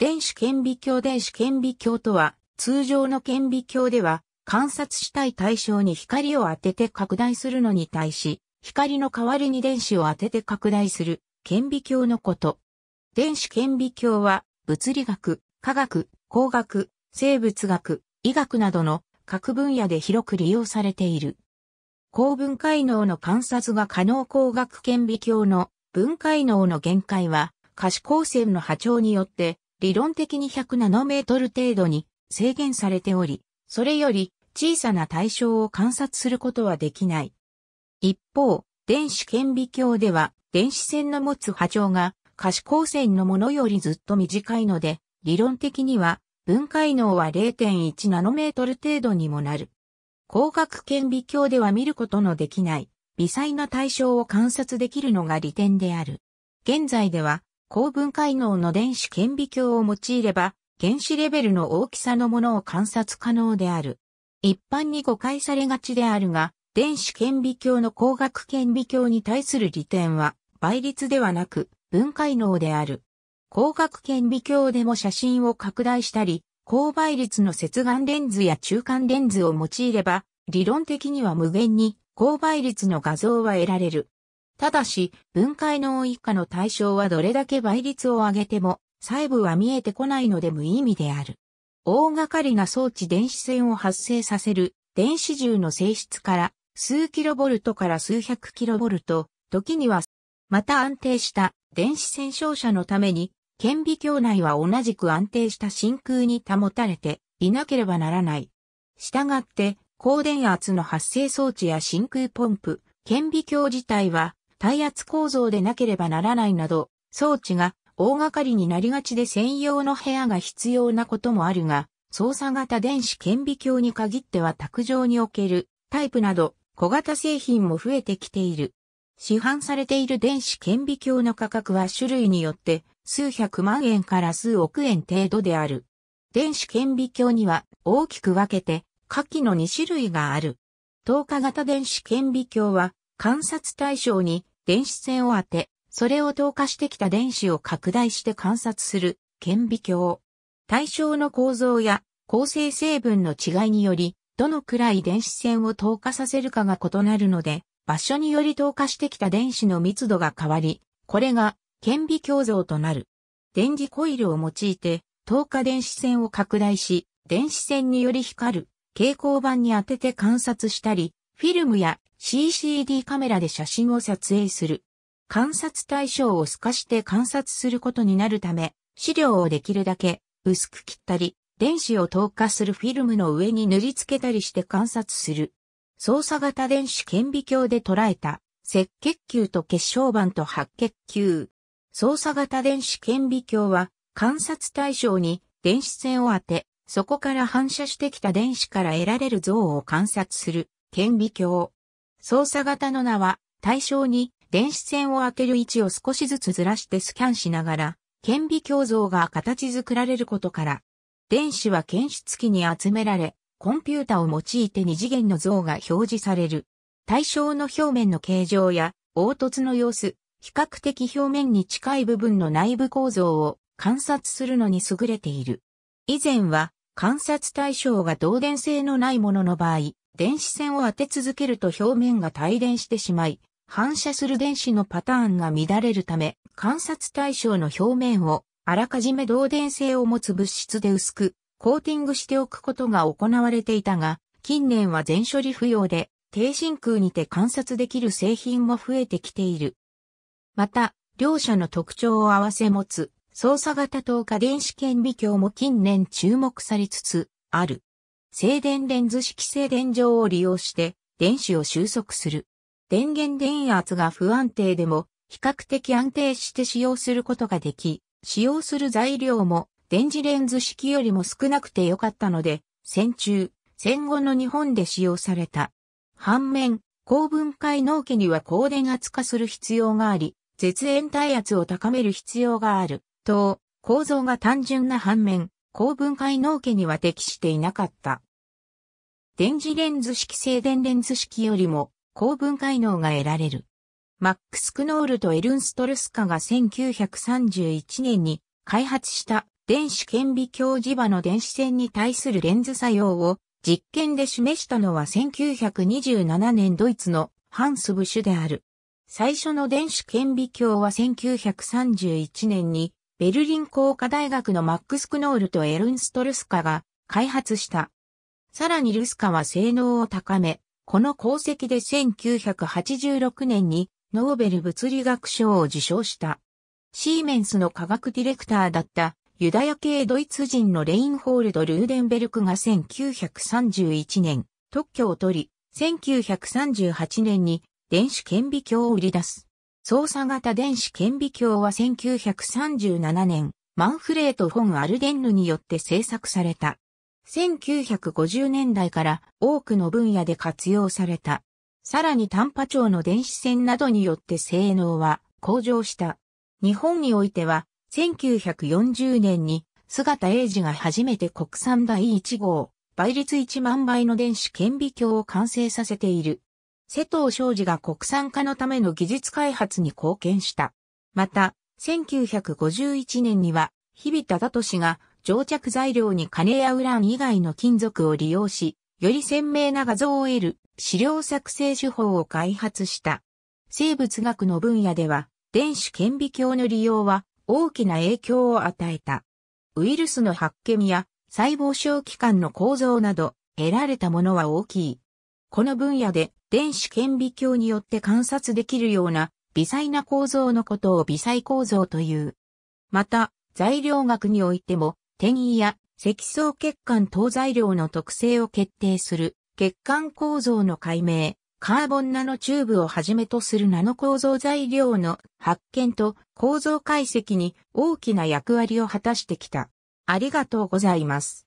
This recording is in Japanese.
電子顕微鏡電子顕微鏡とは、通常の顕微鏡では、観察したい対象に光を当てて拡大するのに対し、光の代わりに電子を当てて拡大する、顕微鏡のこと。電子顕微鏡は、物理学、科学、工学、生物学、医学などの各分野で広く利用されている。高分解能の観察が可能工学顕微鏡の分解能の限界は、可視光線の波長によって理論的に100ナノメートル程度に制限されており、それより小さな対象を観察することはできない。一方、電子顕微鏡では電子線の持つ波長が可視光線のものよりずっと短いので、理論的には分解能は0.1ナノメートル程度にもなる。光学顕微鏡では見ることのできない微細な対象を観察できるのが利点である。現在では高分解能の電子顕微鏡を用いれば、原子レベルの大きさのものを観察可能である。一般に誤解されがちであるが、電子顕微鏡の光学顕微鏡に対する利点は、倍率ではなく、分解能である。光学顕微鏡でも写真を拡大したり、高倍率の接眼レンズや中間レンズを用いれば、理論的には無限に高倍率の画像は得られる。ただし、分解能以下の対象はどれだけ倍率を上げても、細部は見えてこないので無意味である。大掛かりな装置電子線を発生させる電子銃の性質から数キロボルトから数百キロボルト、時にはまた安定した電子線照射のために顕微鏡内は同じく安定した真空に保たれていなければならない。したがって高電圧の発生装置や真空ポンプ、顕微鏡自体は耐圧構造でなければならないなど、装置が大掛かりになりがちで専用の部屋が必要なこともあるが、操作型電子顕微鏡に限っては卓上におけるタイプなど小型製品も増えてきている。市販されている電子顕微鏡の価格は種類によって数百万円から数億円程度である。電子顕微鏡には大きく分けて下記の2種類がある。透過型電子顕微鏡は観察対象に電子線を当て、それを透過してきた電子を拡大して観察する顕微鏡。対象の構造や構成成分の違いにより、どのくらい電子線を透過させるかが異なるので、場所により透過してきた電子の密度が変わり、これが顕微鏡像となる。電磁コイルを用いて、透過電子線を拡大し、電子線により光る蛍光板に当てて観察したり、フィルムや CCD カメラで写真を撮影する。観察対象を透かして観察することになるため、資料をできるだけ薄く切ったり、電子を透過するフィルムの上に塗りつけたりして観察する。操作型電子顕微鏡で捉えた赤血球と血小板と白血球。操作型電子顕微鏡は観察対象に電子線を当て、そこから反射してきた電子から得られる像を観察する顕微鏡。操作型の名は対象に電子線を当てる位置を少しずつずらしてスキャンしながら、顕微鏡像が形作られることから、電子は検出器に集められ、コンピュータを用いて二次元の像が表示される。対象の表面の形状や凹凸の様子、比較的表面に近い部分の内部構造を観察するのに優れている。以前は観察対象が導電性のないものの場合、電子線を当て続けると表面が帯電してしまい、反射する電子のパターンが乱れるため、観察対象の表面をあらかじめ導電性を持つ物質で薄くコーティングしておくことが行われていたが、近年は全処理不要で、低真空にて観察できる製品も増えてきている。また、両者の特徴を合わせ持つ、操作型透過電子顕微鏡も近年注目されつつある。静電レンズ式静電場を利用して電子を収束する。電源電圧が不安定でも比較的安定して使用することができ、使用する材料も電磁レンズ式よりも少なくて良かったので、戦中、戦後の日本で使用された。反面、高分解納期には高電圧化する必要があり、絶縁耐圧を高める必要がある、と、構造が単純な反面、高分解能家には適していなかった。電磁レンズ式静電レンズ式よりも高分解能が得られる。マックス・クノールとエルンストルスカが1931年に開発した電子顕微鏡磁場の電子線に対するレンズ作用を実験で示したのは1927年ドイツのハンス・ブシュである。最初の電子顕微鏡は1931年にベルリン工科大学のマックス・クノールとエルンスト・ルスカが開発した。さらにルスカは性能を高め、この功績で1986年にノーベル物理学賞を受賞した。シーメンスの科学ディレクターだったユダヤ系ドイツ人のレインホールド・ルーデンベルクが1931年特許を取り、1938年に電子顕微鏡を売り出す。操作型電子顕微鏡は1937年、マンフレート・フォン・アルデンヌによって制作された。1950年代から多くの分野で活用された。さらに短波長の電子線などによって性能は向上した。日本においては、1940年に姿英治が初めて国産第1号、倍率1万倍の電子顕微鏡を完成させている。瀬戸昌司が国産化のための技術開発に貢献した。また、1951年には、日比忠氏が乗着材料に金やウラン以外の金属を利用し、より鮮明な画像を得る資料作成手法を開発した。生物学の分野では、電子顕微鏡の利用は大きな影響を与えた。ウイルスの発見や細胞小器官の構造など、得られたものは大きい。この分野で電子顕微鏡によって観察できるような微細な構造のことを微細構造という。また、材料学においても、転移や積層血管等材料の特性を決定する血管構造の解明、カーボンナノチューブをはじめとするナノ構造材料の発見と構造解析に大きな役割を果たしてきた。ありがとうございます。